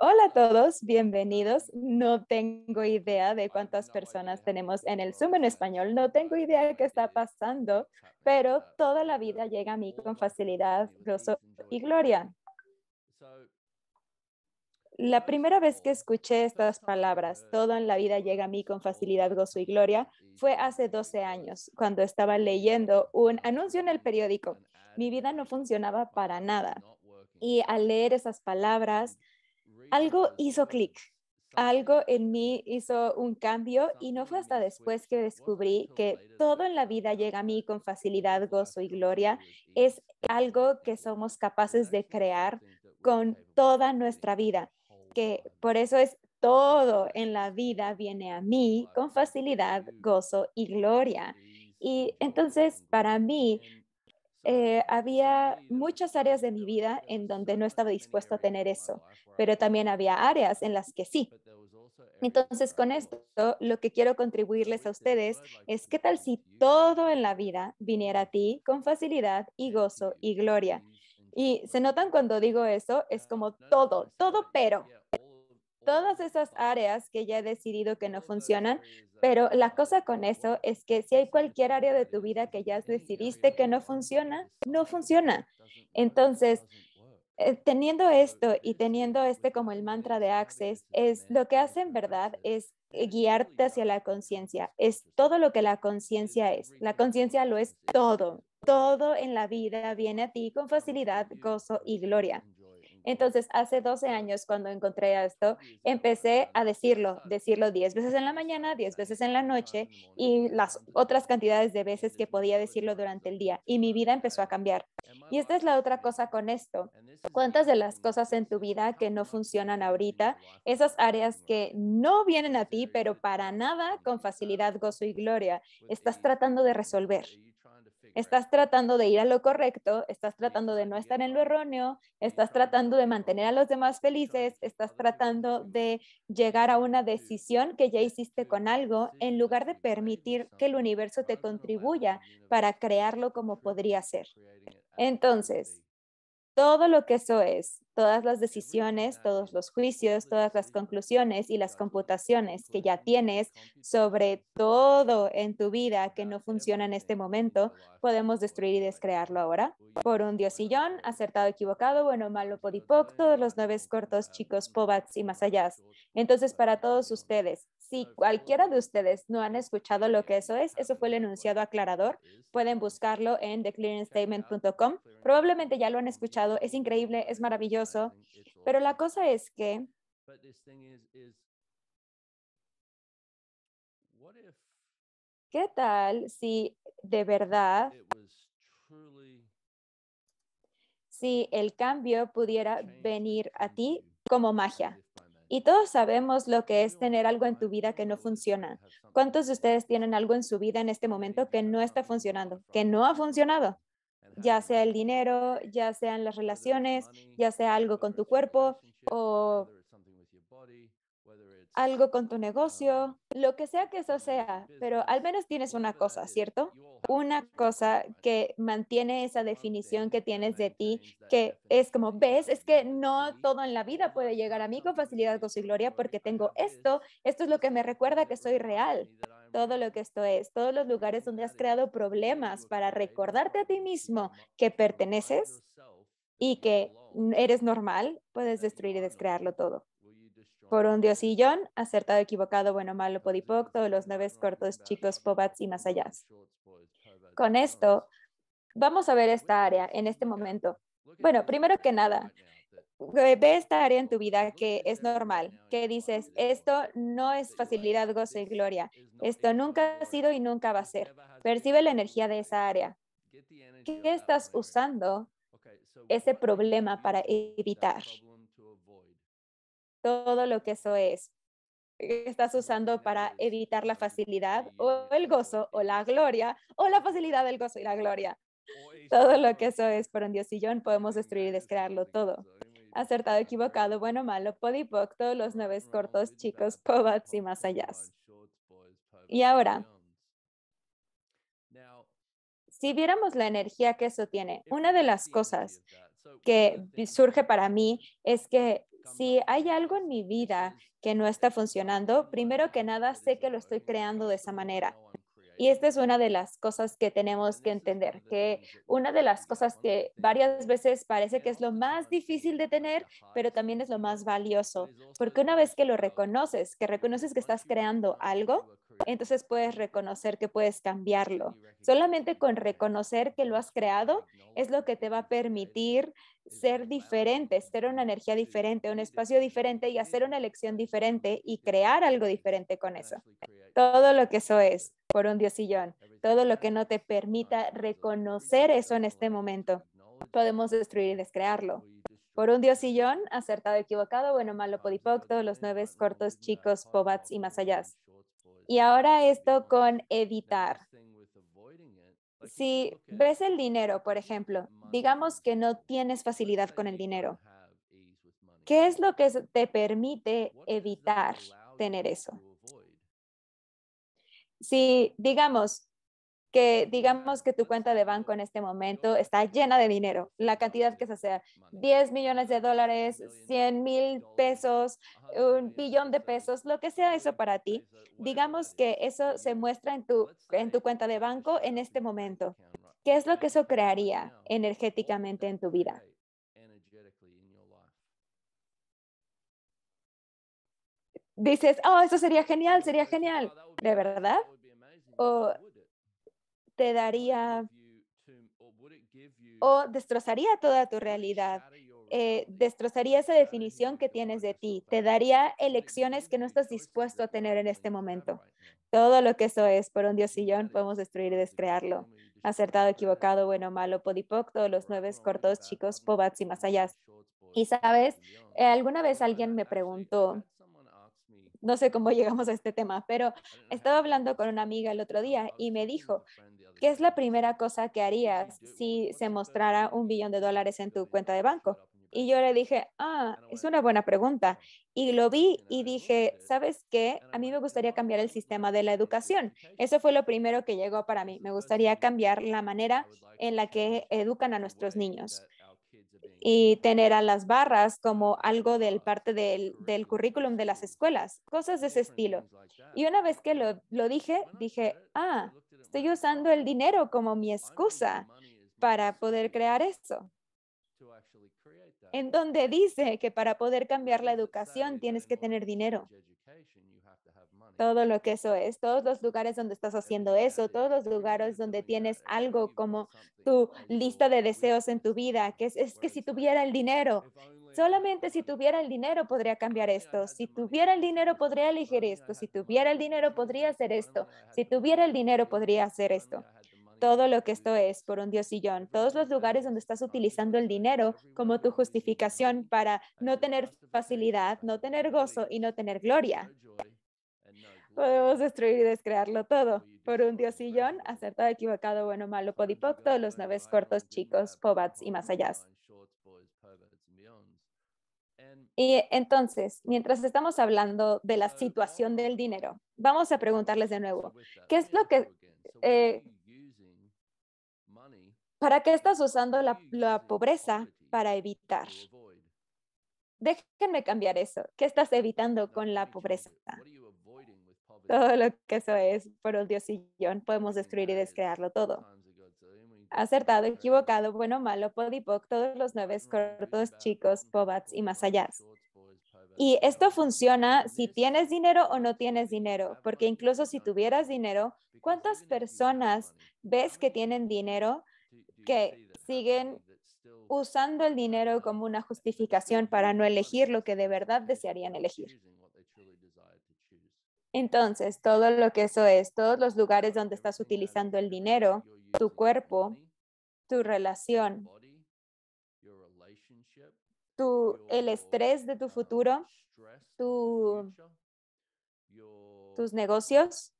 Hola a todos, bienvenidos. No tengo idea de cuántas personas tenemos en el Zoom en español, no tengo idea de qué está pasando, pero toda la vida llega a mí con facilidad, gozo y gloria. La primera vez que escuché estas palabras, todo en la vida llega a mí con facilidad, gozo y gloria, fue hace 12 años, cuando estaba leyendo un anuncio en el periódico. Mi vida no funcionaba para nada y al leer esas palabras, algo hizo clic, algo en mí hizo un cambio y no fue hasta después que descubrí que todo en la vida llega a mí con facilidad, gozo y gloria. Es algo que somos capaces de crear con toda nuestra vida, que por eso es todo en la vida viene a mí con facilidad, gozo y gloria. Y entonces para mí eh, había muchas áreas de mi vida en donde no estaba dispuesto a tener eso, pero también había áreas en las que sí. Pues Entonces, con esto, lo que quiero contribuirles a ustedes es qué tal si todo en la vida viniera a ti con facilidad y gozo y gloria. Y se notan cuando digo eso, es como todo, todo pero, todas oh, esas áreas que ya he decidido que no funcionan, ah, pero la cosa con eso oh, es que si hay cualquier área de tu vida que ya decidiste que no funciona, no funciona. Entonces, eh, teniendo esto y teniendo este como el mantra de Access, es lo que hace en verdad es guiarte hacia la conciencia. Es todo lo que la conciencia es. La conciencia lo es todo. Todo en la vida viene a ti con facilidad, gozo y gloria. Entonces, hace 12 años cuando encontré esto, empecé a decirlo, decirlo 10 veces en la mañana, 10 veces en la noche y las otras cantidades de veces que podía decirlo durante el día. Y mi vida empezó a cambiar. Y esta es la otra cosa con esto. ¿Cuántas de las cosas en tu vida que no funcionan ahorita, esas áreas que no vienen a ti, pero para nada con facilidad, gozo y gloria, estás pues tratando de resolver? Estás tratando de ir a lo correcto, estás tratando de no estar en lo erróneo, estás tratando de mantener a los demás felices, estás tratando de llegar a una decisión que ya hiciste con algo en lugar de permitir que el universo te contribuya para crearlo como podría ser. Entonces, todo lo que eso es, todas las decisiones, todos los juicios, todas las conclusiones y las computaciones que ya tienes sobre todo en tu vida que no funciona en este momento, podemos destruir y descrearlo ahora. Por un diosillón, acertado, equivocado, bueno, malo, podipoc, todos los nueve cortos, chicos, pobats y más allá. Entonces, para todos ustedes, si cualquiera de ustedes no han escuchado lo que eso es, eso fue el enunciado aclarador. Pueden buscarlo en theclearingstatement.com. Probablemente ya lo han escuchado, es increíble, es maravilloso, pero la cosa es que ¿Qué tal si de verdad, si el cambio pudiera venir a ti como magia? Y todos sabemos lo que es tener algo en tu vida que no funciona. ¿Cuántos de ustedes tienen algo en su vida en este momento que no está funcionando, que no ha funcionado? Ya sea el dinero, ya sean las relaciones, ya sea algo con tu cuerpo o algo con tu negocio, lo que sea que eso sea, pero al menos tienes una cosa, ¿cierto? Una cosa que mantiene esa definición que tienes de ti, que es como, ves, es que no todo en la vida puede llegar a mí con facilidad, gozo y gloria, porque tengo esto, esto es lo que me recuerda que soy real todo lo que esto es, todos los lugares donde has creado problemas para recordarte a ti mismo que perteneces y que eres normal, puedes destruir y descrearlo todo por un diosillón, acertado, equivocado, bueno, malo, todos los nueve cortos, chicos, pobats y más allá. Con esto, vamos a ver esta área en este momento. Bueno, primero que nada, ve esta área en tu vida que es normal, que dices, esto no es facilidad, gozo y gloria, esto nunca ha sido y nunca va a ser. Percibe la energía de esa área. ¿Qué estás usando ese problema para evitar? todo lo que eso es eh, estás usando para evitar la facilidad o el gozo o la gloria o la facilidad del gozo y la gloria. Todo lo que eso es por un diosillón podemos destruir y descrearlo todo. Acertado, equivocado, bueno, malo, podipoc, todos los nueve cortos, chicos, pobats y más allá. Pues, y ahora, si viéramos la energía que eso tiene, una de las cosas que surge para mí es que si hay algo en mi vida que no está funcionando, primero que nada sé que lo estoy creando de esa manera. Y esta es una de las cosas que tenemos que entender, que una de las cosas que varias veces parece que es lo más difícil de tener, pero también es lo más valioso, porque una vez que lo reconoces, que reconoces que estás creando algo, entonces puedes reconocer que puedes cambiarlo. Solamente con reconocer que lo has creado es lo que te va a permitir ser diferente, tener una energía diferente, un espacio diferente y hacer una elección diferente y crear algo diferente con eso. Todo lo que eso es, por un diosillón, todo lo que no te permita reconocer eso en este momento, podemos destruir y descrearlo. Por un diosillón, acertado, equivocado, bueno, malo, podipoc, los nueve cortos, chicos, pobats y más allá. Y ahora esto con evitar. Si ves el dinero, por ejemplo, digamos que no tienes facilidad con el dinero, ¿qué es lo que te permite evitar tener eso? Si, digamos, que digamos que tu cuenta de banco en este momento está llena de dinero, la cantidad que sea, 10 millones de dólares, 100 mil pesos, un billón de pesos, lo que sea eso para ti. Digamos que eso se muestra en tu, en tu cuenta de banco en este momento. ¿Qué es lo que eso crearía energéticamente en tu vida? Dices, oh, eso sería genial, sería genial. Oh, ¿De verdad? ¿O te daría o destrozaría toda tu realidad, eh, destrozaría esa definición que tienes de ti, te daría elecciones que no estás dispuesto a tener en este momento. Todo lo que eso es por un dios sillón podemos destruir y descrearlo. Acertado, equivocado, bueno, malo, todos los nueve cortos, chicos, pobats y más allá. Y sabes, eh, alguna vez alguien me preguntó, no sé cómo llegamos a este tema, pero estaba hablando con una amiga el otro día y me dijo, ¿Qué es la primera cosa que harías si se mostrara un billón de dólares en tu cuenta de banco? Y yo le dije, ah, es una buena pregunta. Y lo vi y dije, ¿sabes qué? A mí me gustaría cambiar el sistema de la educación. Eso fue lo primero que llegó para mí. Me gustaría cambiar la manera en la que educan a nuestros niños y tener a las barras como algo uh, del parte del, currículum de las escuelas, cosas de ese estilo. Y una vez que lo dije, dije, ah, Estoy usando el dinero como mi excusa para poder crear eso. En donde dice que para poder cambiar la educación tienes que tener dinero. Todo lo que eso es, todos los lugares donde estás haciendo eso, todos los lugares donde tienes algo como tu lista de deseos en tu vida, que es, es que si tuviera el dinero, Solamente si tuviera el dinero podría cambiar esto. Si tuviera el dinero podría elegir esto. Si tuviera el dinero podría hacer esto. Si tuviera el dinero podría hacer esto. Todo lo que esto es por un diosillón. Todos los lugares donde estás utilizando el dinero como tu justificación para no tener facilidad, no tener gozo y no tener gloria. Podemos destruir y descrearlo todo. Por un diosillón, acertado, equivocado, bueno, malo, podipocto, los naves cortos, chicos, pobats y más allá. Y entonces, mientras estamos hablando de la situación del dinero, vamos a preguntarles de nuevo, ¿qué es lo que... Eh, ¿Para qué estás usando la, pobreza para evitar? Déjenme cambiar eso. ¿Qué estás evitando con la pobreza? Todo lo que eso es por el yo podemos destruir y descrearlo todo acertado, equivocado, bueno, malo, podipoc, todos los nueve cortos, chicos, pobats y más allá. Y esto funciona si tienes dinero o no tienes dinero, porque incluso si tuvieras dinero, ¿cuántas personas ves que tienen dinero que siguen usando el dinero como una justificación para no elegir lo que de verdad desearían elegir? Entonces, todo lo que eso es, todos los lugares donde estás utilizando el dinero tu cuerpo, tu relación, tu, el estrés de tu futuro, tu, tus negocios,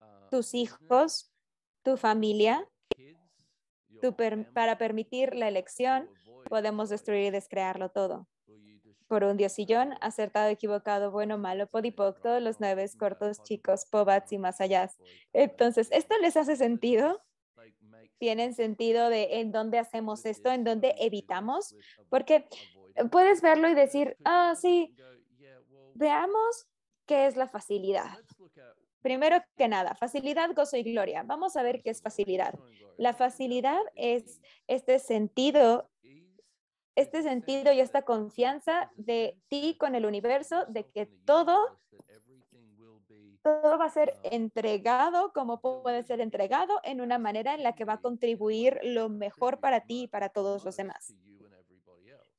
uh, tus hijos, tu familia, para permitir la elección, podemos destruir y descrearlo todo. Por un diosillón, acertado, equivocado, bueno, malo, podipoc, todos los nueve cortos, chicos, pobats y más allá. Entonces, ¿esto les hace sentido? tienen sentido de en dónde hacemos esto, en dónde evitamos, porque puedes verlo y decir, ah, sí, veamos qué es la facilidad. Primero que nada, facilidad, gozo y gloria. Vamos a ver qué es facilidad. La facilidad es este sentido, este, este sentido y esta confianza de ti con el universo, de que todo todo va a ser entregado como puede ser entregado en una manera en la que va a contribuir lo mejor para ti y para todos los demás.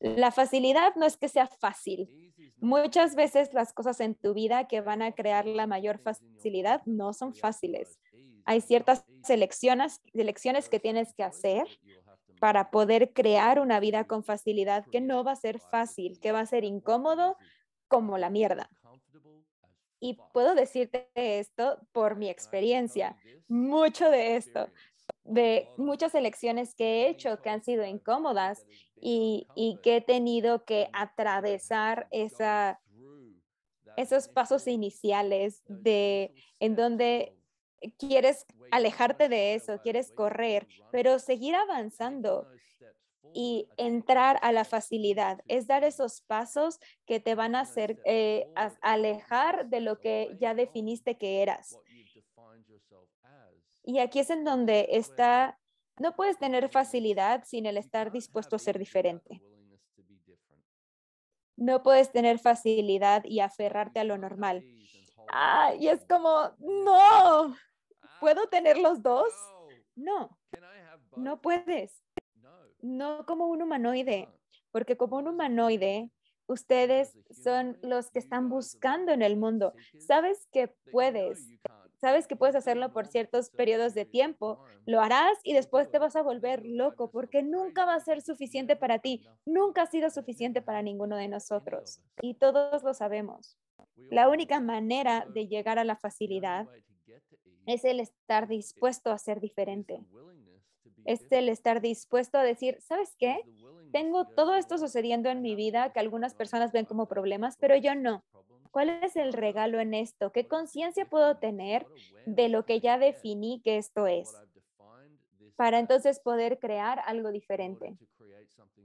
La facilidad no es que sea fácil. Muchas veces las cosas en tu vida que van a crear la mayor facilidad no son fáciles. Hay ciertas elecciones, que tienes que hacer para poder crear una vida con facilidad que no va a ser fácil, que va a ser incómodo como la mierda. Y puedo decirte esto por mi experiencia, mucho de esto, de muchas elecciones que he hecho que han sido incómodas y, que he tenido que atravesar esa, esos pasos iniciales de en donde quieres alejarte de eso, quieres correr, pero seguir avanzando y entrar a la facilidad. Es dar esos pasos que te van a hacer eh, alejar de lo que ya definiste que eras. Y aquí es en donde está, no puedes tener facilidad sin el estar dispuesto a ser diferente. No puedes tener facilidad y aferrarte a lo normal. Ah, y es como, no, ¿puedo tener los dos? No, no puedes. No como un humanoide, porque como un humanoide, ustedes son los que están buscando en el mundo. Sabes que puedes, sabes que puedes hacerlo por ciertos periodos de tiempo, lo harás y después te vas a volver loco porque nunca va a ser suficiente para ti, nunca ha sido suficiente para ninguno de nosotros y todos lo sabemos. La única manera de llegar a la facilidad es el estar dispuesto a ser diferente, es este, el estar dispuesto a decir, ¿sabes qué? Tengo todo esto sucediendo en mi vida que algunas personas ven como problemas, pero yo no. ¿Cuál es el regalo en esto? ¿Qué conciencia puedo tener de lo que ya definí que esto es? Para entonces poder crear algo diferente.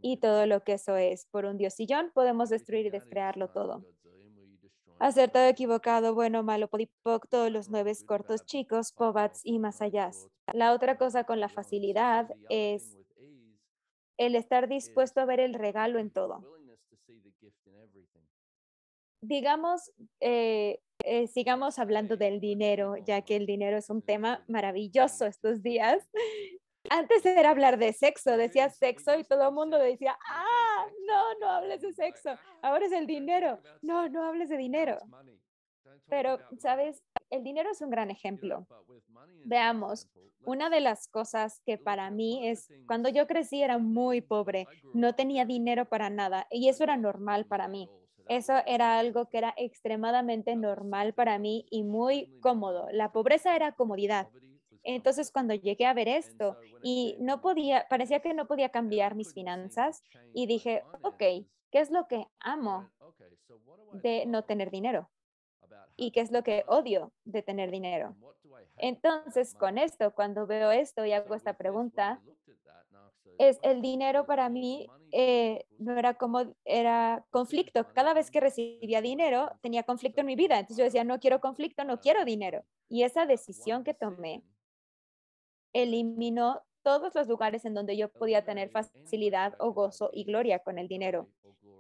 Y todo lo que eso es. Por un dios diosillón podemos destruir y descrearlo todo acertado, equivocado, bueno, malo, podipoc, todos los nueve cortos chicos, pobats y más allá. La otra cosa con la facilidad es el estar dispuesto a ver el regalo en todo. Digamos, eh, eh, sigamos hablando del dinero, ya que el dinero es un tema maravilloso estos días. Antes era hablar de sexo, decía sexo y todo el mundo decía, ¡ah! no, no hables de sexo, ahora es el dinero, no, no hables de dinero. Pero, ¿sabes? El dinero es un gran ejemplo. Veamos, una de las cosas que para mí es, cuando yo crecí era muy pobre, no tenía dinero para nada y eso era normal para mí. Eso era algo que era extremadamente normal para mí y muy cómodo. La pobreza era comodidad entonces, cuando llegué a ver esto y no podía, parecía que no podía cambiar mis finanzas y dije, ok, ¿qué es lo que amo de no tener dinero? ¿Y qué es lo que odio de tener dinero? Entonces, con esto, cuando veo esto y hago esta pregunta, es el dinero para mí eh, no era como era conflicto. Cada vez que recibía dinero tenía conflicto en mi vida. Entonces yo decía no quiero conflicto, no quiero dinero. Y esa decisión que tomé eliminó todos los lugares en donde yo podía tener facilidad o gozo y gloria con el dinero.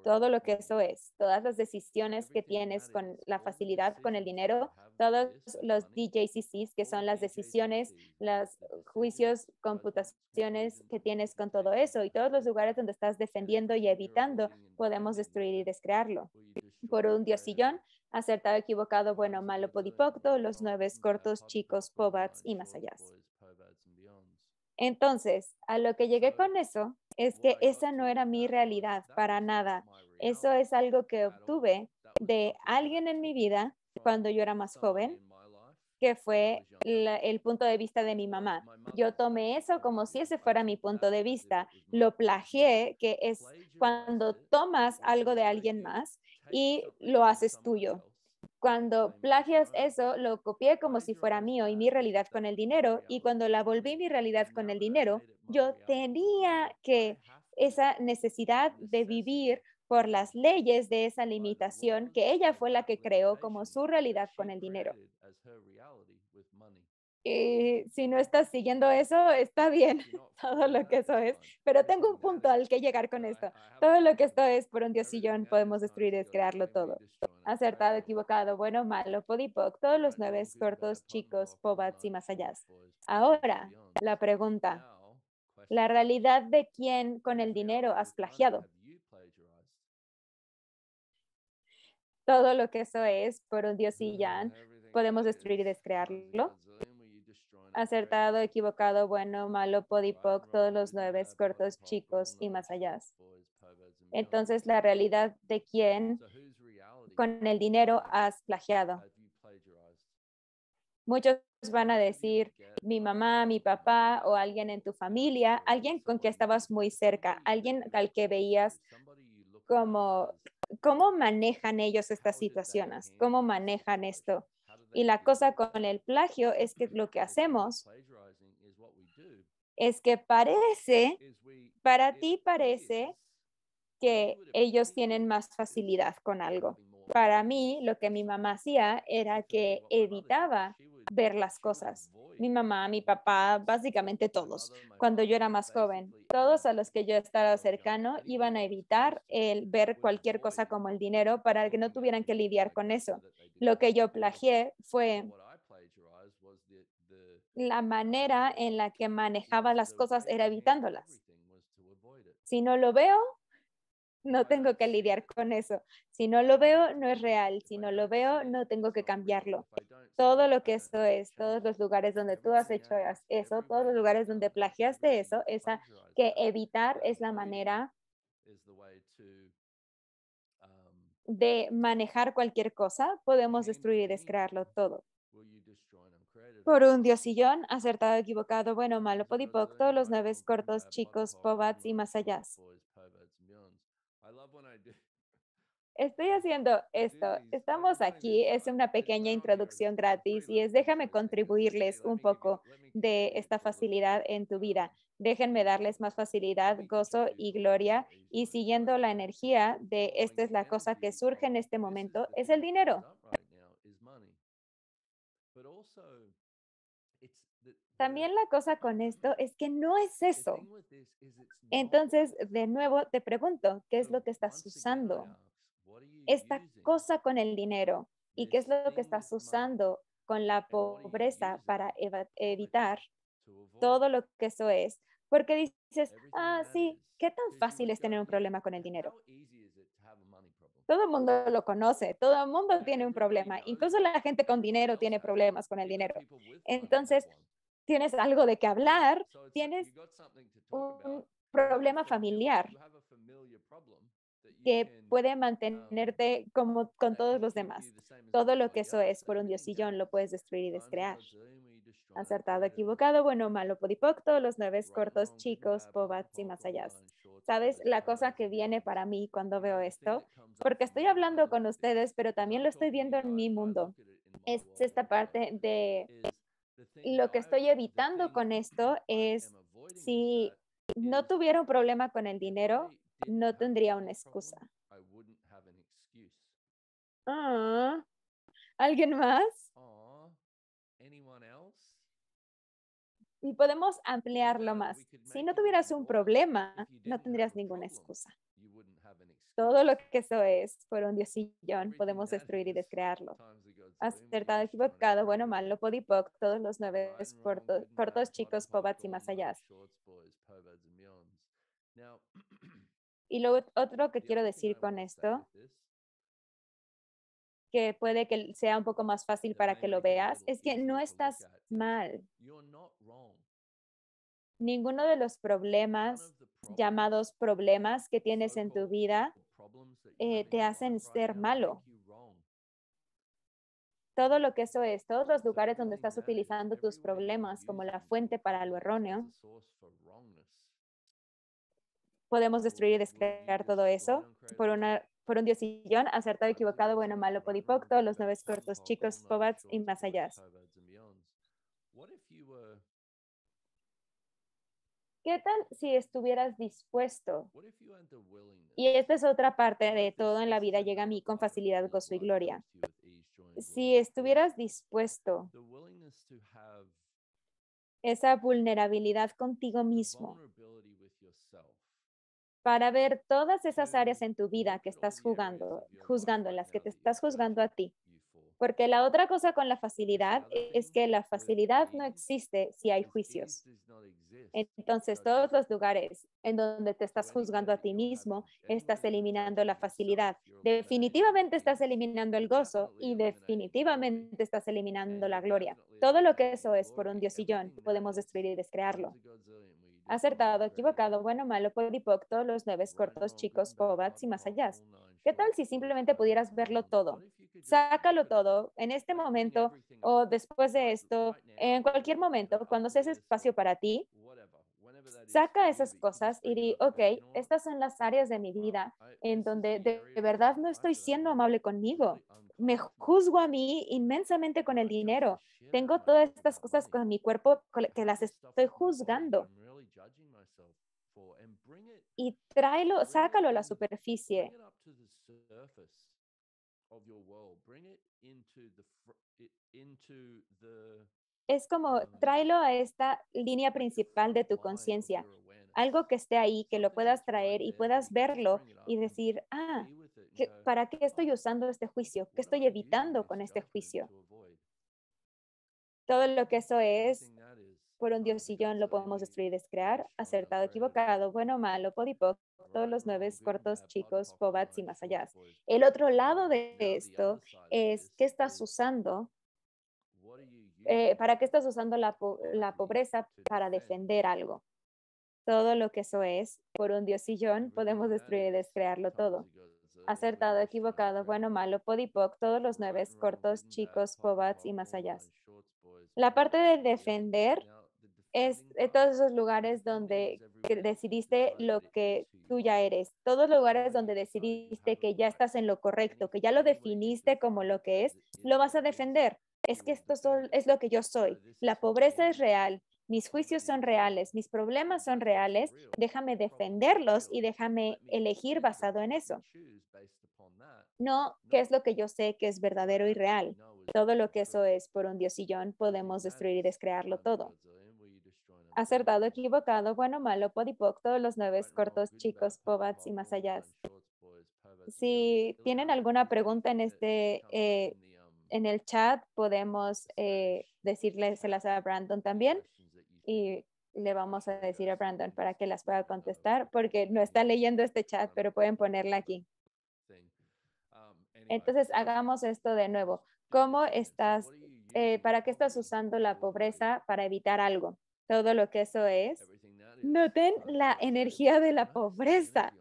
Todo lo que eso es, todas las decisiones que tienes con la facilidad con el dinero, todos los DJCCs, que son las decisiones, los juicios, computaciones que tienes con todo eso y todos los lugares donde estás defendiendo y evitando, podemos destruir y descrearlo. Por un diosillón, acertado, equivocado, bueno, malo, podipocto, los nueve cortos, chicos, pobats y más allá. Pues, entonces, a lo que llegué con eso es que esa no era mi realidad para nada. Eso es algo que obtuve de alguien en mi vida cuando yo era más joven, que fue el punto de vista de mi mamá. Yo tomé eso como si ese fuera mi punto de vista. Lo plagié, que es cuando tomas algo de alguien más y lo haces tuyo. Cuando plagias eso, lo copié como si fuera mío y mi realidad con el dinero, y cuando la volví mi realidad con el dinero, yo tenía que esa necesidad de vivir por las leyes de esa limitación que ella fue la que creó como su realidad con el dinero. Y si no estás siguiendo eso, está bien, todo lo que eso es. Pero tengo un punto al que llegar con esto. Todo lo que esto es por un diosillón podemos destruir, y descrearlo todo. Acertado, equivocado, bueno, malo, podipoc, todos los nueve cortos, chicos, pobats y más allá. Pues, Ahora, la pregunta. La realidad de quién con el dinero has plagiado. Todo lo que eso es por un diosillón podemos destruir y descrearlo acertado, equivocado, bueno, malo, podipoc, todos los nueve, cortos, chicos y más allá. Entonces, la realidad de quién con el dinero has plagiado. Muchos van a decir mi mamá, mi papá o alguien en tu familia, alguien con que estabas muy cerca, alguien al que veías como, cómo manejan ellos estas situaciones, cómo manejan esto. Y la cosa con el plagio es que lo que hacemos es que parece, para ti parece que ellos tienen más facilidad con algo. Para mí, lo que mi mamá hacía era que editaba ver las cosas. Mi mamá, mi papá, básicamente todos, cuando yo era más joven, todos a los que yo estaba cercano iban a evitar el ver cualquier cosa como el dinero para que no tuvieran que lidiar con eso. Lo que yo plagié fue la manera en la que manejaba las cosas era evitándolas. Si no lo veo, no tengo que lidiar con eso. Si no lo veo, no es real. Si no lo veo, no tengo que cambiarlo. Todo lo que eso es, todos los lugares donde tú has hecho eso, todos los lugares donde plagiaste eso, esa que evitar es la manera de manejar cualquier cosa. Podemos destruir y descrearlo todo. Por un diosillón, acertado, equivocado, bueno, malo, podipoc, todos los naves cortos, chicos, pobats y más allá. Estoy haciendo esto. Estamos aquí. Es una pequeña introducción gratis y es déjame contribuirles un poco de esta facilidad en tu vida. Déjenme darles más facilidad, gozo y gloria. Y siguiendo la energía de esta es la cosa que surge en este momento, es el dinero. También la cosa con esto es que no es eso. Entonces, de nuevo, te pregunto, ¿qué es lo que estás usando? esta cosa con el dinero y qué es lo que este, estás usando con la pobreza para evitar todo lo que eso es. Porque dices, ah, sí, ¿qué tan fácil es tener un problema con el dinero? Todo el mundo lo conoce, todo el mundo tiene un problema, incluso la gente con dinero tiene problemas con el dinero. Entonces, tienes algo de qué hablar, tienes un problema familiar que puede um, mantenerte como con todos los demás. Todo lo que eso es por un diosillón lo puedes destruir y descrear. Acertado, equivocado, bueno, malo, podipocto los nueve cortos, chicos, pobats y más allá. ¿Sabes la cosa que viene para mí cuando veo esto? Porque estoy hablando con ustedes, pero también lo estoy viendo en mi mundo. Es esta parte de lo que estoy evitando con esto es si no tuviera un problema con el dinero, no tendría una excusa. Ah, ¿Alguien más? Y podemos ampliarlo más. Si no tuvieras un problema, no tendrías ninguna excusa. Todo lo que eso es por un diosillón podemos destruir y descrearlo. Acertado, equivocado, bueno, malo, podipoc, todos los nueve cortos, chicos, pobats y más allá. Y lo otro que quiero decir con esto, que puede que sea un poco más fácil para que lo veas, es que no estás mal. Ninguno de los problemas llamados problemas que tienes en tu vida eh, te hacen ser malo. Todo lo que eso es, todos los lugares donde estás utilizando tus problemas como la fuente para lo erróneo, podemos destruir y descrear todo eso por una por un diosillón, acertado, equivocado, bueno, malo, podipocto, los nueve cortos, chicos, pobats y más allá. ¿Qué tal si estuvieras dispuesto? Y esta es otra parte de todo en la vida llega a mí con facilidad, gozo y gloria. Si estuvieras dispuesto, esa vulnerabilidad contigo mismo, para ver todas esas áreas mm, en tu vida que estás jugando, juzgando, en las que te estás juzgando a ti. Porque la otra cosa con la facilidad e, es que la facilidad no existe si hay juicios. Entonces, todos los lugares en donde te estás juzgando a ti mismo, estás eliminando la facilidad. Definitivamente estás eliminando el gozo y definitivamente estás eliminando la eh, gloria. Todo lo que eso es por un diosillón, podemos destruir y descrearlo. Acertado, equivocado, bueno, malo, podipocto, todos los nueve cortos, chicos, cobats y más allá. ¿Qué tal si simplemente pudieras verlo todo? Sácalo todo en este momento o después de esto, en cualquier momento, cuando seas espacio para ti, saca esas cosas y di, ok, estas son las áreas de mi uh, vida en donde de verdad no estoy siendo amable conmigo. Me juzgo a mí inmensamente con el dinero. Tengo todas estas cosas con mi cuerpo que las estoy juzgando. Y tráelo, sácalo a la superficie. Es como uh, tráelo a esta línea principal de tu conciencia, algo que esté ahí, que lo puedas traer y puedas verlo y decir, ah, ¿para qué estoy usando este juicio? ¿Qué estoy evitando con este juicio? Todo lo que eso es por un diosillón lo podemos destruir, y descrear, acertado, equivocado, bueno, malo, podipoc, todos los nueve cortos, chicos, pobats y más allá. El otro lado de esto es qué estás usando, eh, para qué estás usando la, la pobreza para defender algo. Todo lo que eso es, por un diosillón podemos destruir y descrearlo todo. Acertado, equivocado, bueno, malo, podipoc, todos los nueve cortos, chicos, pobats y más allá. La parte de defender es eh, todos esos lugares donde decidiste lo que tú ya eres, todos los lugares donde decidiste que ya estás en lo correcto, que ya lo definiste como lo que es, lo vas a defender. Es que esto es lo que yo soy. La pobreza es real, mis juicios son reales, mis problemas son reales, déjame defenderlos y déjame elegir basado en eso. No, qué es lo que yo sé que es verdadero y real. Todo lo que eso es por un diosillón podemos destruir y descrearlo todo acertado, equivocado, bueno, malo, podipoc, todos los nueve cortos, chicos, pobats y más allá. Pues, pues, pues, si tienen alguna pregunta en este, este eh, um, en el chat, podemos eh, eh, decirles a Brandon también y le vamos a decir a Brandon para que las pueda um, contestar, porque no está leyendo este chat, um, pero pueden ponerla aquí. Entonces, hagamos esto de nuevo. ¿Cómo estás, para qué estás usando la pobreza para evitar algo? todo lo que eso es, noten la energía de la pobreza.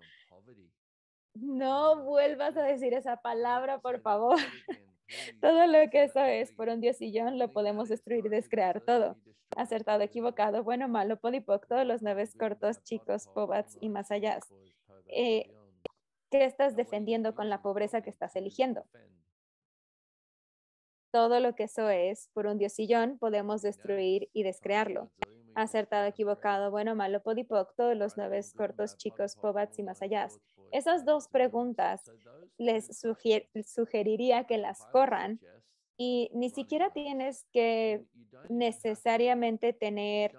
No vuelvas a decir esa palabra, por favor. Todo lo que eso es por un diosillón lo podemos destruir y descrear todo. Acertado, equivocado, bueno, malo, polipoc, todos los nueve cortos, chicos, pobats y más allá. ¿Qué estás defendiendo con la pobreza que estás eligiendo? Todo lo que eso es por un diosillón podemos destruir y descrearlo acertado, ¿eh? equivocado, bueno, malo, todos los nueve cortos, chicos, pobats y más allá. Esas dos preguntas les sugeriría que las corran y ni siquiera tienes que necesariamente tener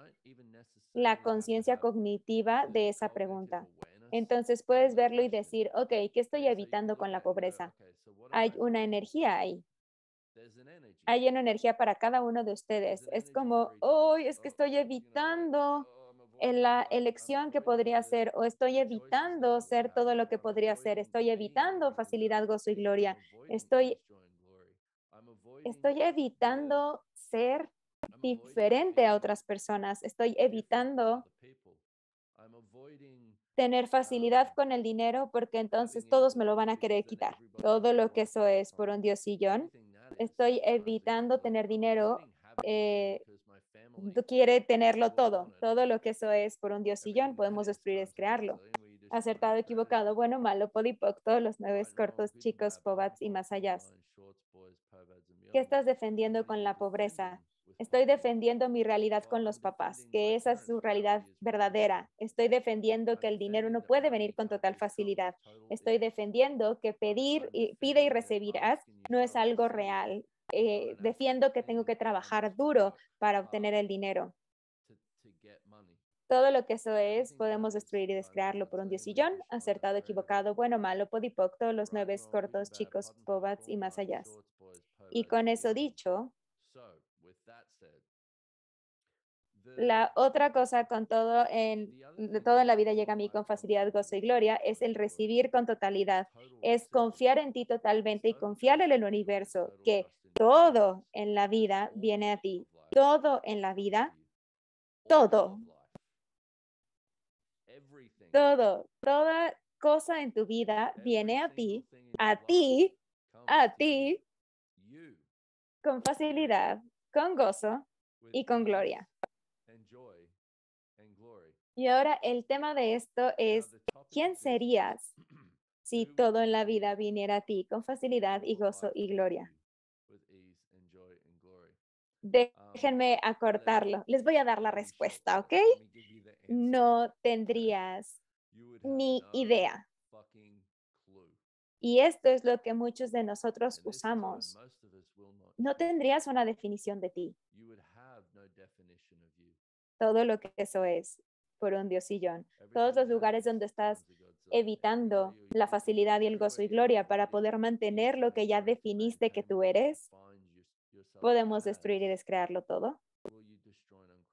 la conciencia cognitiva de esa pregunta. Entonces puedes verlo y decir, ok, ¿qué estoy evitando con la pobreza? Hay una energía ahí. Hay una energía para cada uno de ustedes. Es como, hoy es que oh, estoy evitando la oh, ah, elección que podría ser o estoy evitando ser todo lo que podría ser. Estoy evitando facilidad, gozo y gloria. Estoy, estoy evitando ser diferente a otras personas. Estoy evitando tener facilidad con el dinero porque entonces todos me lo van a querer quitar. Todo lo que eso es por un diosillón estoy evitando tener dinero, eh, quiere tenerlo todo, todo lo que eso es por un diosillón, podemos destruir es crearlo. Acertado, equivocado, bueno, malo, podipoc, todos los nueve cortos, chicos, pobats y más allá. ¿Qué estás defendiendo con la pobreza? Pues, estoy defendiendo mi realidad con los papás, que esa es su realidad verdadera. Estoy defendiendo que el dinero no puede venir con total facilidad. Estoy defendiendo que pedir, y, pide y recibirás no es algo real. Eh, defiendo que tengo que trabajar duro para obtener el dinero. Todo lo que eso es, podemos destruir y descrearlo por un diosillón, acertado, equivocado, bueno, malo, podipocto, los nueve cortos, chicos, pobats y más allá. Y con eso dicho, La otra cosa con todo en, todo en la vida llega a mí con facilidad, gozo y gloria es el recibir con totalidad, es confiar en ti totalmente y confiar en el universo, que todo en la vida viene a ti, todo en la vida, todo, todo, toda cosa en tu vida viene a ti, a ti, a ti, con facilidad, con gozo y con gloria. Y ahora el tema de esto es, ¿quién serías si todo en la vida viniera a ti con facilidad y gozo y gloria? Déjenme acortarlo. Les voy a dar la respuesta, ¿ok? No tendrías ni idea. Y esto es lo que muchos de nosotros usamos. No tendrías una definición de ti. Todo lo que eso es por un diosillón. Todos los lugares donde estás evitando la facilidad y el gozo y gloria para poder mantener lo que ya definiste que tú eres, podemos destruir y descrearlo todo.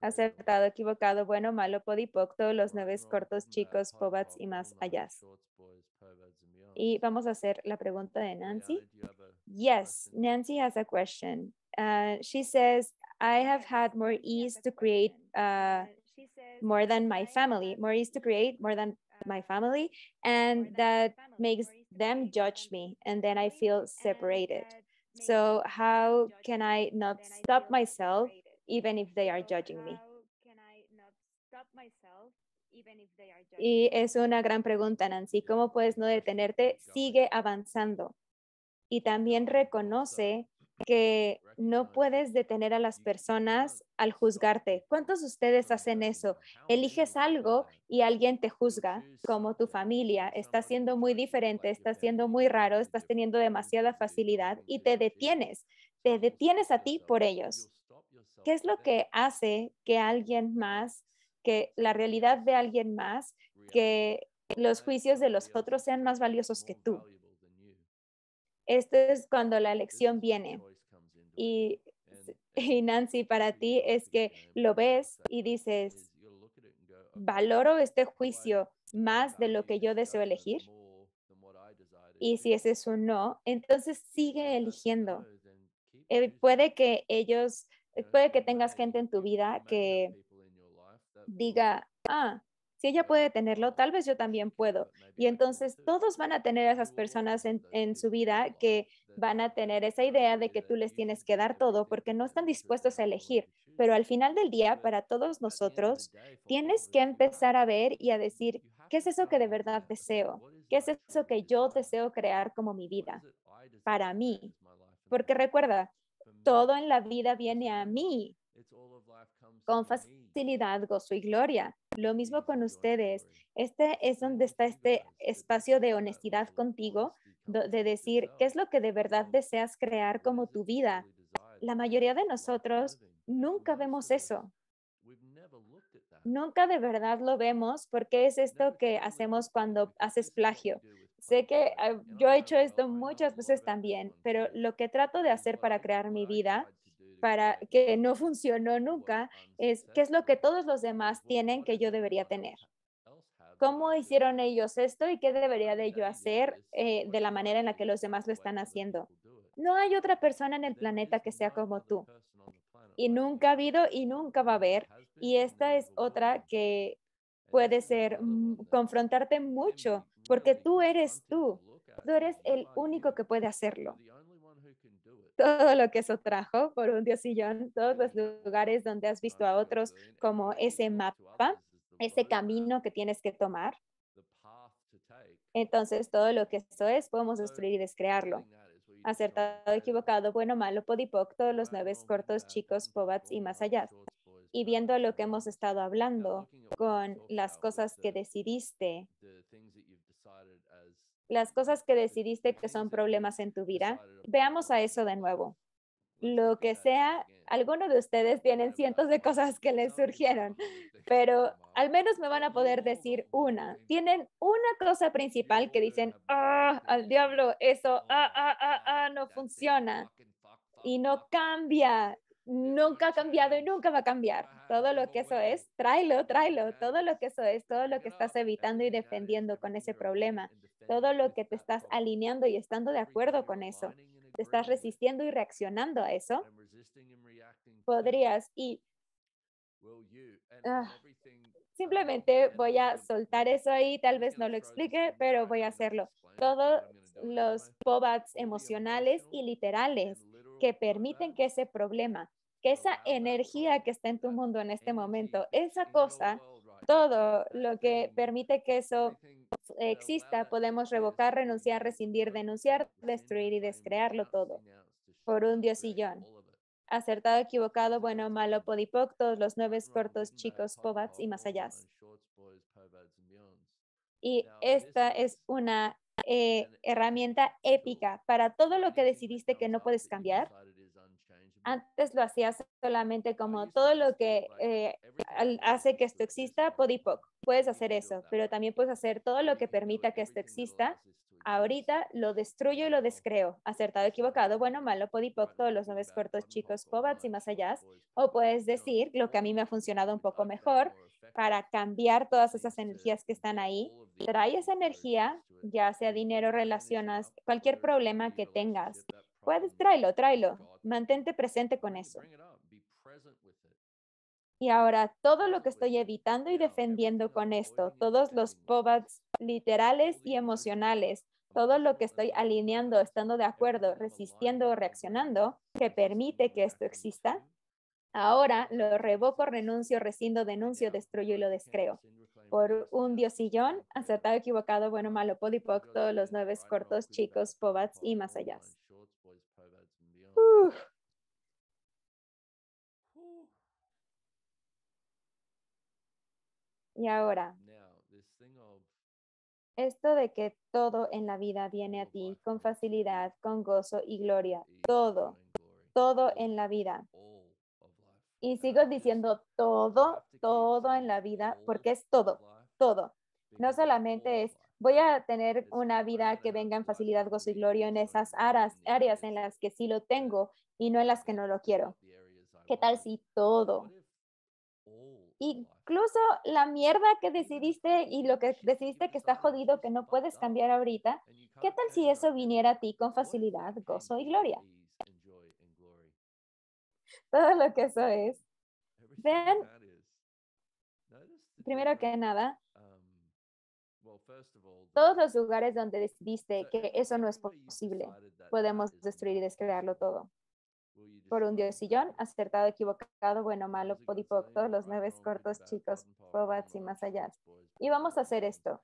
Acertado, equivocado, bueno, malo, podipocto, los nueve cortos, chicos, pobats y más allá. Y vamos a hacer la pregunta de Nancy. Uh, yes, Nancy has a question. Uh, she says, I have had more ease to create more than my family. More is to create more than my family. And that makes them judge me. And then I feel separated. So, how can I not stop myself even if they are judging me? Y es una gran pregunta, Nancy. ¿Cómo puedes no detenerte? Sigue avanzando. Y también reconoce que no puedes detener a las personas al juzgarte. ¿Cuántos de ustedes hacen eso? Eliges algo y alguien te juzga, como tu familia. Estás siendo muy diferente, estás siendo muy raro, estás teniendo demasiada facilidad y te detienes. Te detienes a ti por ellos. ¿Qué es lo que hace que alguien más, que la realidad de alguien más, que los juicios de los otros sean más valiosos que tú? Esto es cuando la elección viene. Y, Nancy, para ti es que lo ves y dices, valoro este juicio más de lo que yo deseo elegir. Y si es eso no, entonces sigue eligiendo. Eh, puede que ellos, puede que tengas gente en tu vida que diga, ah, si ella puede tenerlo, tal vez yo también puedo. Y entonces todos van a tener a esas personas en, en, su vida que van a tener esa idea de que tú les tienes que dar todo porque no están dispuestos a elegir. Pero al final del día, para todos nosotros, tienes que empezar a ver y a decir, ¿qué es eso que de verdad deseo? ¿Qué es eso que yo deseo crear como mi vida? Para mí. Porque recuerda, todo en la vida viene a mí con facilidad, gozo y gloria. Lo mismo con ustedes. Este es donde está este espacio de honestidad contigo, de decir, ¿qué es lo que de verdad deseas crear como tu vida? La mayoría de nosotros nunca vemos eso. Nunca de verdad lo vemos porque es esto que hacemos cuando haces plagio. Sé que ah, yo he hecho esto muchas veces también, pero lo que trato de hacer para crear mi vida para que no funcionó nunca es qué es lo que todos los demás tienen que yo debería tener. ¿Cómo hicieron ellos esto y qué debería de yo hacer eh, de la manera en la que los demás lo están haciendo? No hay otra persona en el planeta que sea como tú. Y nunca ha habido y nunca va a haber. Y esta es otra mm, que puede ser confrontarte mucho, porque tú eres tú. Tú eres el único que puede hacerlo todo lo que eso trajo por un diosillón, todos los lugares donde has visto a otros como ese mapa, ese camino que tienes que tomar. Entonces, todo lo que eso es, podemos destruir y descrearlo. Acertado, equivocado, bueno, malo, podipoc, todos los nueve cortos, chicos, pobats y más allá. Y viendo lo que hemos estado hablando con las cosas que decidiste, las cosas que decidiste que son problemas en tu vida, veamos a eso de nuevo. Pues lo que sea, algunos de ustedes pues, tienen cientos de cosas que les surgieron, pues, pero al menos me van a poder decir una. Tienen una cosa principal que dicen, ah, al diablo, eso, ah, ah, ah, ah, no funciona y no cambia. Nunca ha cambiado y nunca va a cambiar. Todo lo que eso es, tráelo, tráelo. Todo lo que eso es, todo lo que estás evitando y defendiendo con ese problema todo lo que te estás alineando y estando de acuerdo con eso, te estás resistiendo y reaccionando a eso, podrías y ah, simplemente voy a soltar eso ahí, tal vez no lo explique, pero voy a hacerlo. Todos los POBATs emocionales y literales que permiten que ese problema, que esa energía que está en tu mundo en este momento, esa cosa todo lo que permite que eso exista, podemos revocar, renunciar, rescindir, denunciar, destruir y descrearlo todo por un diosillón. Acertado, equivocado, bueno, malo, podipoc, todos los nueve cortos, chicos, pobats y más allá. Y esta es una eh, herramienta épica para todo lo que decidiste que no puedes cambiar, antes lo hacías solamente como todo lo que eh, hace que esto exista, podipoc. Puedes hacer eso, pero también puedes hacer todo lo que permita que esto exista. Ahorita lo destruyo y lo descreo. Acertado, equivocado, bueno, malo, podipoc, todos los nombres cortos, chicos, pobats y más allá. O puedes decir lo que a mí me ha funcionado un poco mejor para cambiar todas esas energías que están ahí. Trae esa energía, ya sea dinero, relaciones, cualquier problema que tengas Puedes, tráelo, tráelo. Mantente presente con eso. Y ahora, todo lo que estoy evitando y defendiendo con esto, todos los pobats literales y emocionales, todo lo que estoy alineando, estando de acuerdo, resistiendo o reaccionando, que permite que esto exista, ahora lo revoco, renuncio, rescindo, denuncio, destruyo y lo descreo. Por un diosillón, acertado, equivocado, bueno, malo, podipoc, todos los nueve cortos, chicos, pobats y más allá. Y ahora, esto de que todo en la vida viene a ti con facilidad, con gozo y gloria, todo, todo en la vida. Y sigo diciendo todo, todo en la vida, porque es todo, todo. No solamente es voy a tener una vida que venga en facilidad, gozo y gloria en esas áreas, áreas en las que sí lo tengo y no en las que no lo quiero. ¿Qué tal si todo? Incluso la mierda que decidiste y lo que decidiste que está jodido, que no puedes cambiar ahorita, ¿qué tal si eso viniera a ti con facilidad, gozo y gloria? Todo lo que eso es. Vean, primero que nada, todos los lugares donde decidiste que eso no es posible, podemos destruir y descrearlo todo. Por un diosillón, acertado, equivocado, bueno, malo, podipocto, los nueve cortos, chicos, pobats y más allá. Y vamos a hacer esto.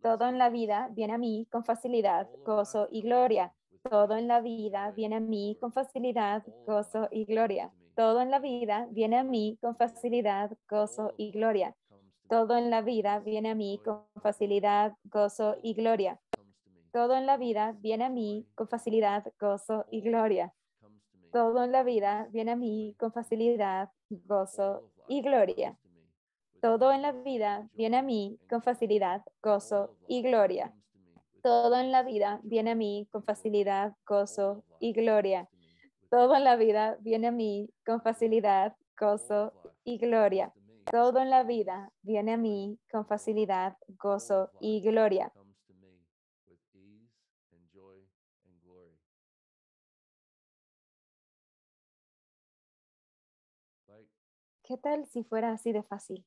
Todo en la vida viene a mí con facilidad, gozo y gloria. Todo en la vida viene a mí con facilidad, gozo y gloria. Todo en la vida viene a mí con facilidad, gozo y gloria. Todo en la vida viene a mí con facilidad, gozo y gloria. Todo en la vida viene a mí con facilidad, gozo y gloria. Todo en la vida viene a mí con facilidad, gozo y gloria. Todo en la vida viene a mí con facilidad, gozo y gloria. Todo en la vida viene a mí con facilidad, gozo y gloria. Todo en la vida viene a mí con facilidad, gozo y gloria. Todo en la vida viene a mí con facilidad, gozo y gloria. ¿Qué tal si fuera así de fácil?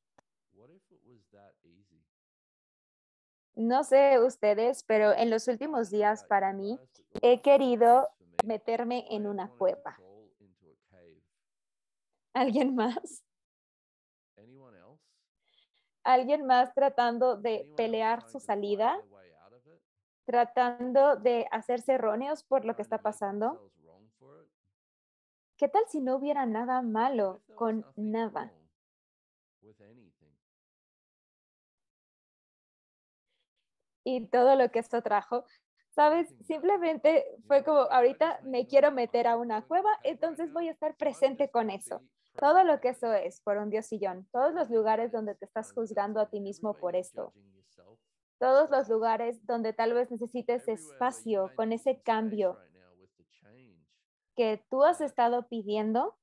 No sé ustedes, pero en los últimos días para mí oh, he querido meterme en una cueva. ¿Alguien más? alguien más tratando de pelear su salida, tratando de hacerse erróneos por lo que está pasando. ¿Qué tal si no hubiera nada malo con nada? Y todo lo que esto trajo, ¿sabes? Simplemente fue como, ahorita me quiero meter a una cueva, entonces voy a estar presente con eso. Todo lo que eso es, por un Dios sillón, todos los lugares donde te estás juzgando a ti mismo por esto, todos los lugares donde tal vez necesites espacio con ese cambio que tú has estado pidiendo,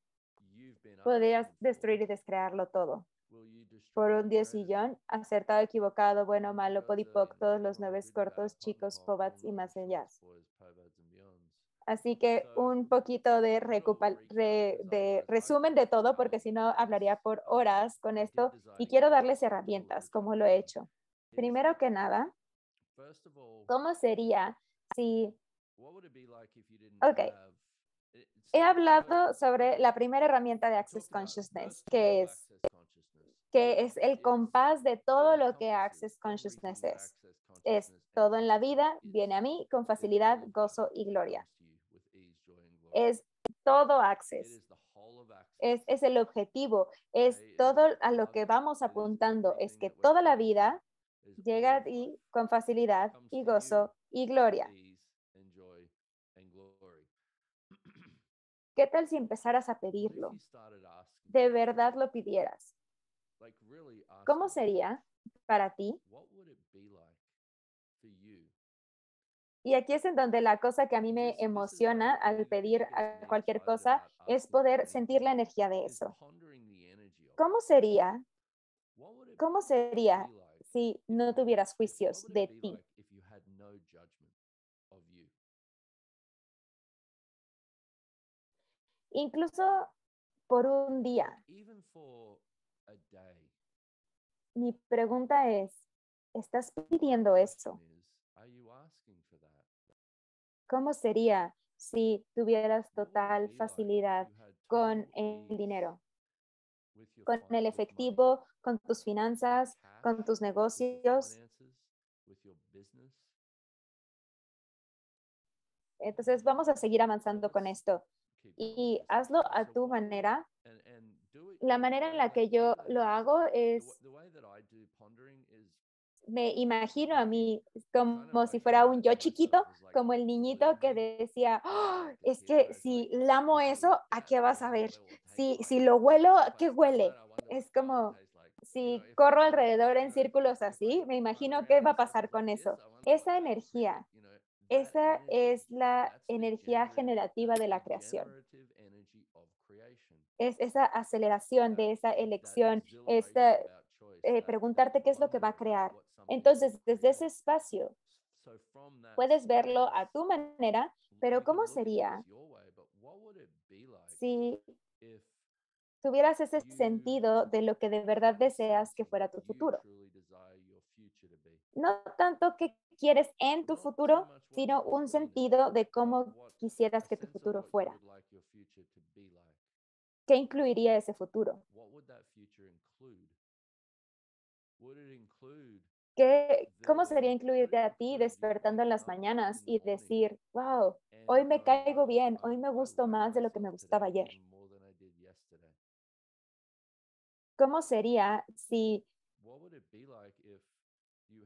podrías destruir y descrearlo todo. Por un Dios sillón, acertado, equivocado, bueno, malo, podipoc, todos los nueve cortos, chicos, pobats y más allá Así que un poquito de, de resumen de todo, porque si no hablaría por horas con esto. Y quiero darles herramientas, como lo he hecho. Primero que nada, ¿cómo sería si... Ok. He hablado sobre la primera herramienta de Access Consciousness, que es, que es el compás de todo lo que Access Consciousness es. Es todo en la vida, viene a mí con facilidad, gozo y gloria es todo access. Es, es el objetivo, es todo a lo que vamos apuntando, es que toda la vida llega a ti con facilidad y gozo y gloria. ¿Qué tal si empezaras a pedirlo? ¿De verdad lo pidieras? ¿Cómo sería para ti y aquí es en donde la cosa que a mí me emociona al pedir cualquier cosa ah, ah, es poder sentir la energía de eso. ¿Cómo sería? ¿Cómo sería si no tuvieras juicios de ti? Incluso por un día. Mi pregunta es, ¿estás pidiendo eso? ¿Cómo sería si tuvieras total facilidad con el dinero, con el efectivo, con tus finanzas, con tus negocios? Entonces vamos a seguir avanzando con esto y hazlo a tu manera. La manera en la que yo lo hago es me imagino a mí como si fuera un yo chiquito, como el niñito que decía, es que si lamo eso, ¿a qué vas a ver? Si, si lo huelo, qué huele? Es como, si corro alrededor en círculos así, me imagino qué va a pasar con eso. Esa energía, esa es la energía generativa de la creación. Es esa aceleración de esa elección, esa, este, eh, preguntarte qué es lo que va a crear. Entonces, desde ese espacio, puedes verlo a tu manera, pero ¿cómo sería si tuvieras ese sentido de lo que de verdad deseas que fuera tu futuro? No tanto que quieres en tu futuro, sino un sentido de cómo quisieras que tu futuro fuera. ¿Qué incluiría ese futuro? ¿Cómo sería incluirte a ti despertando en las mañanas y decir, wow, hoy me caigo bien, hoy me gusto más de lo que me gustaba ayer? ¿Cómo sería si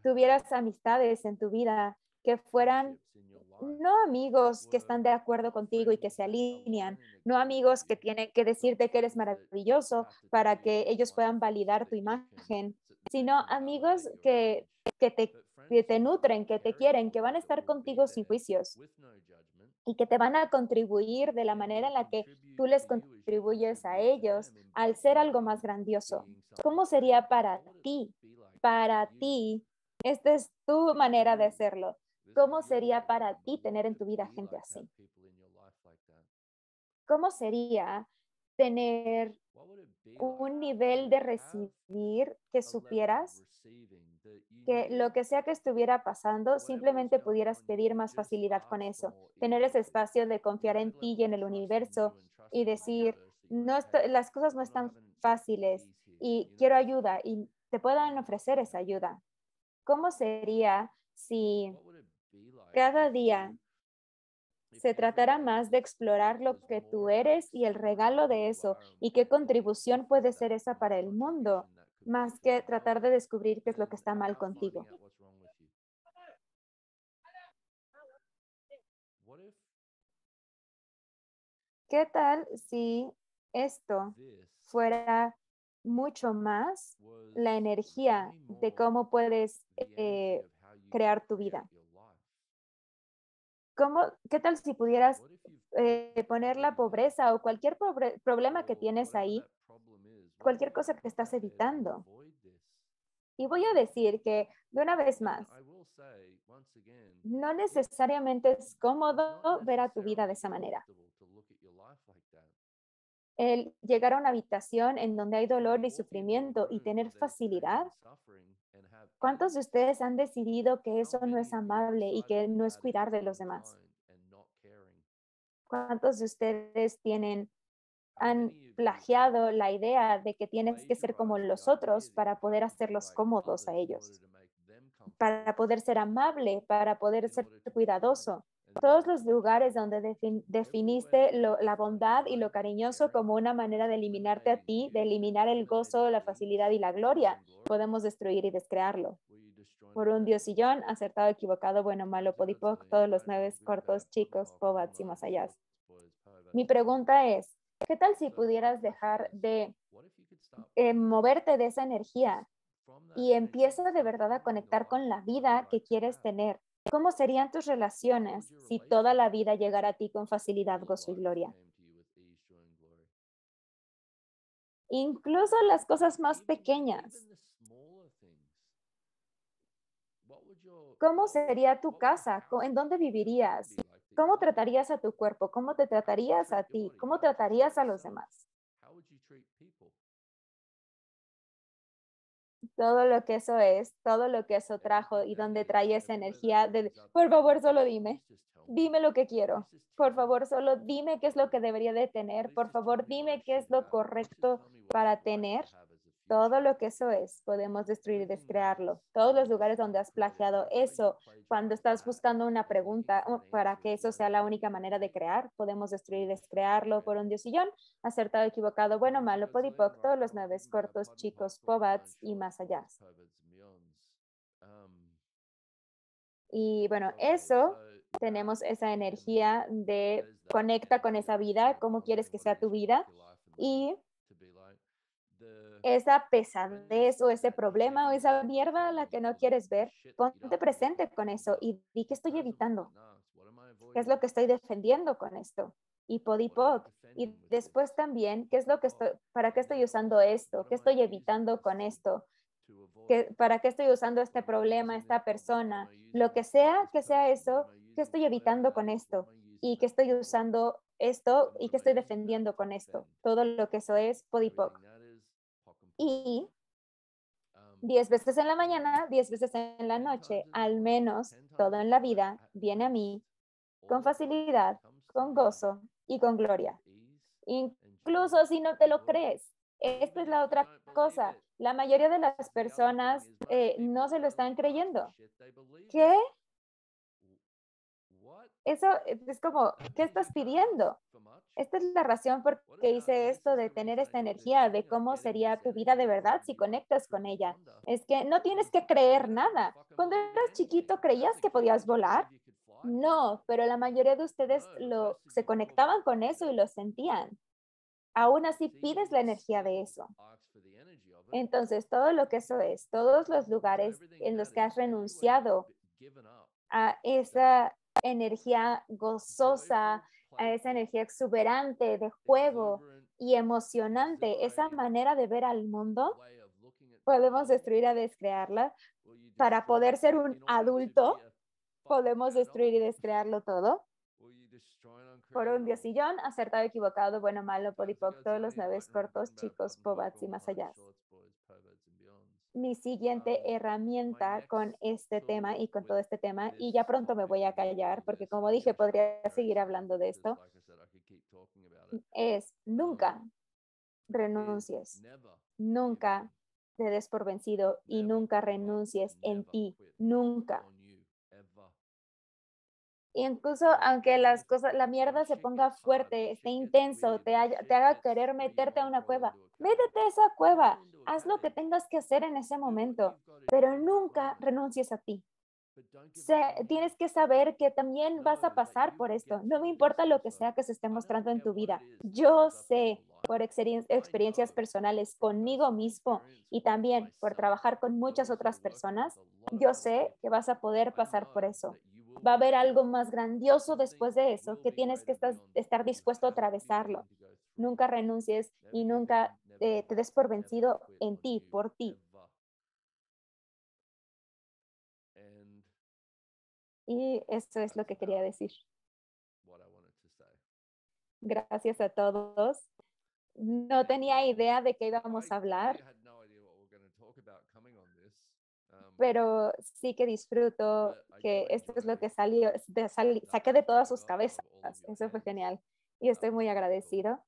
tuvieras amistades en tu vida que fueran no amigos que están de acuerdo contigo y que se alinean, no amigos que tienen que decirte que eres maravilloso para que ellos puedan validar tu imagen, sino amigos que, te, te nutren, que te quieren, que van a estar contigo sin juicios y que te van a contribuir de la manera en la que tú les contribuyes a ellos al ser algo más grandioso. ¿Cómo sería para ti? Para ti, esta es tu manera de hacerlo. ¿Cómo sería para ti tener en tu vida gente así? ¿Cómo sería tener un nivel de recibir que supieras que lo que sea que estuviera pasando, simplemente pudieras pedir más facilidad con eso, tener ese espacio de confiar en ti y en el universo y decir, no las cosas no están fáciles y quiero ayuda y te puedan ofrecer esa ayuda. ¿Cómo sería si cada día se tratará más de explorar lo que tú eres y el regalo de eso y qué contribución puede ser esa para el mundo, más que tratar de descubrir qué es lo que está mal contigo. ¿Qué tal si esto fuera mucho más la energía de cómo puedes eh, crear tu vida? ¿cómo, ¿qué tal si pudieras eh, poner la pobreza o cualquier problema que tienes ahí, cualquier cosa que estás evitando? Y voy a decir que, de una vez más, no necesariamente es cómodo ver a tu vida de esa manera. El llegar a una habitación en donde hay dolor y sufrimiento y tener facilidad ¿Cuántos de ustedes han decidido que eso no es amable y que no es cuidar de los demás? ¿Cuántos de ustedes tienen han plagiado la idea de que tienes que ser como los otros para poder hacerlos cómodos a ellos, para poder ser amable, para poder ser cuidadoso, todos los lugares donde definiste la bondad y lo cariñoso como una manera de eliminarte a ti, de eliminar el gozo, la facilidad y la gloria, podemos destruir y descrearlo. Por un diosillón, acertado, equivocado, bueno, malo, podipoc, todos los nueve cortos, chicos, pobats y más allá. Mi pregunta es, ¿qué tal si pudieras dejar de eh, moverte de esa energía y empieza de verdad a conectar con la vida que quieres tener? ¿Cómo serían tus relaciones si toda la vida llegara a ti con facilidad, gozo y gloria? Incluso las cosas más pequeñas. ¿Cómo sería tu casa? ¿En dónde vivirías? ¿Cómo tratarías a tu cuerpo? ¿Cómo te tratarías a ti? ¿Cómo tratarías a los demás? todo lo que eso es, todo lo que eso trajo y donde trae esa energía de, por favor, solo dime, dime lo que quiero, por favor, solo dime qué es lo que debería de tener, por favor, dime qué es lo correcto para tener, todo lo que eso es, podemos destruir y mm. descrearlo. Todos los lugares donde has plagiado eso, cuando estás buscando una pregunta oh, para que eso sea la única manera de crear, podemos destruir y descrearlo por un diosillón, acertado, equivocado, bueno, malo, podipocto, los naves cortos, chicos, pobats y más allá. Y bueno, eso tenemos esa energía de conecta con esa vida, cómo quieres que sea tu vida y esa pesadez o ese problema o esa mierda a la que no quieres ver, ponte presente con eso y di que estoy evitando, qué es lo que estoy defendiendo con esto y podipoc. Y después también, ¿qué es lo que estoy, para qué estoy usando esto? ¿Qué estoy evitando con esto? ¿Para qué estoy usando este problema, esta persona? Lo que sea que sea eso, ¿qué estoy evitando con esto? ¿Y qué estoy usando esto? ¿Y qué estoy defendiendo con esto? Todo lo que eso es podipoc y um, diez veces en la mañana, diez veces en la noche, al menos todo en la vida viene a mí con facilidad, con gozo y con gloria. Incluso si no te lo crees. Esta es la otra cosa. La mayoría de las personas eh, no se lo están creyendo. ¿Qué? Eso es como, ¿qué estás pidiendo? Esta es la razón por que hice esto de tener esta energía, de cómo sería tu vida de verdad si conectas con ella. Es que no tienes que creer nada. Cuando eras chiquito, ¿creías que podías volar? No, pero la mayoría de ustedes lo, se conectaban con eso y lo sentían. Aún así, pides la energía de eso. Entonces, todo lo que eso es, todos los lugares en los que has renunciado a esa energía gozosa, esa energía exuberante de juego y emocionante, esa manera de ver al mundo, podemos destruir a descrearla. Para poder ser un adulto, podemos destruir y descrearlo todo. Por un diosillón acertado, equivocado, bueno, malo, todos los naves cortos, chicos, pobats y más allá mi ah, siguiente herramienta con este tema y con todo este tema. Y ya pronto me voy a callar porque, como dije, podría seguir hablando de esto. Es ah, nunca renuncies, nunca te des por vencido y nunca renuncies en ti, nunca incluso aunque las cosas, la mierda se ponga fuerte, esté intenso, te, te haga querer meterte a una cueva, métete a esa cueva, haz lo que tengas que hacer en ese momento, pero nunca renuncies a ti. tienes que saber que también vas a pasar por esto. No me importa lo que sea que se esté mostrando en tu vida. Yo sé por experiencias personales conmigo mismo y también por trabajar con muchas otras personas, yo sé que vas a poder pasar por eso va a haber algo más grandioso después de eso, que tienes que estar, dispuesto a atravesarlo. Nunca renuncies y nunca eh, te des por vencido en ti, por ti. Y eso es lo que quería decir. Gracias a todos. No tenía idea de qué íbamos a hablar pero sí que disfruto que esto es lo que salió, saqué de todas sus cabezas. Eso fue genial y estoy muy agradecido.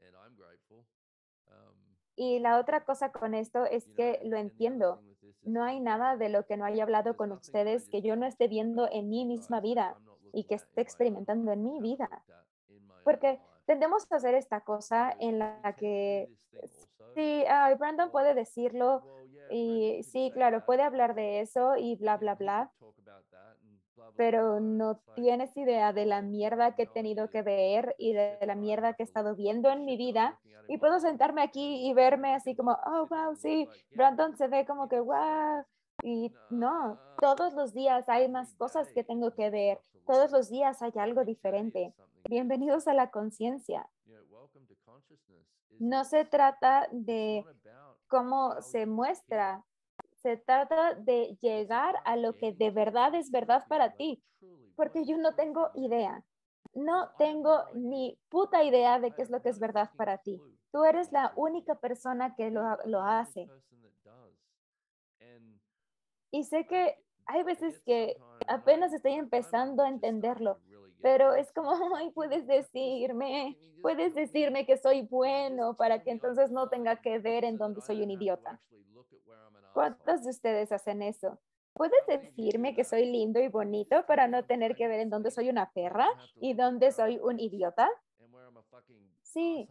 Um, y la otra cosa con esto es que lo entiendo. No hay nada de lo que no haya hablado con ustedes que yo no esté viendo en mi misma vida y que esté experimentando en mi vida. Porque tendemos a hacer esta cosa en la que, sí, Brandon puede decirlo, y sí, claro, puede hablar de eso y bla, bla, bla, pero no tienes idea de la oh, mierda que he tenido que ver y de la mierda que he estado viendo en mi vida. Y puedo sentarme aquí y verme así como, oh, wow, sí, Brandon se ve como que, wow. Y no, todos los días hay más cosas que tengo que ver. Todos los días hay algo diferente. Bienvenidos a la conciencia. No se trata de cómo se muestra. Se trata de llegar a lo que de verdad es verdad para ti, porque yo no tengo idea. No ah, tengo ni puta idea de qué es lo que es verdad para ti. Tú eres la única persona que lo, lo hace. Y sé que hay veces que apenas estoy empezando a entenderlo, pero es como, puedes decirme, puedes decirme que soy bueno para que entonces no tenga que ver en dónde soy un idiota. ¿Cuántos de ustedes hacen eso? ¿Puedes decirme que soy lindo y bonito para no tener que ver en dónde soy una perra y dónde soy un idiota? Sí.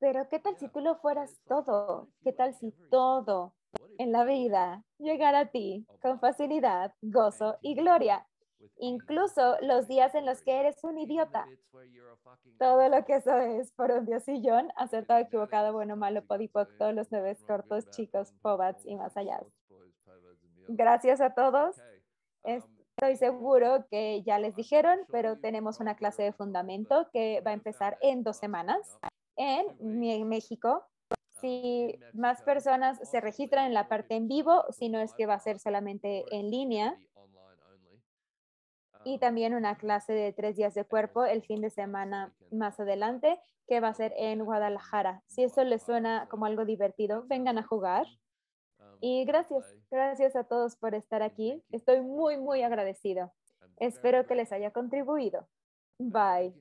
Pero ¿qué tal si tú lo fueras todo? ¿Qué tal si todo en la vida llegara a ti con facilidad, gozo y gloria? incluso los días en los que eres un idiota. Todo lo que eso es por un diosillón, acertado, equivocado, bueno, malo, podipoc, todos los nueve cortos, chicos, pobats y más allá. Gracias a todos. Um, Estoy seguro que ya les dijeron, pero tenemos una clase de fundamento que va a empezar en dos semanas en México. Um, si más personas se registran en la parte en vivo, si no es que va a ser solamente en línea, y también una clase de tres días de cuerpo el fin de semana más adelante, que va a ser en Guadalajara. Si eso les suena como algo divertido, vengan a jugar. Y gracias, gracias a todos por estar aquí. Estoy muy, muy agradecido. Espero que les haya contribuido. Bye.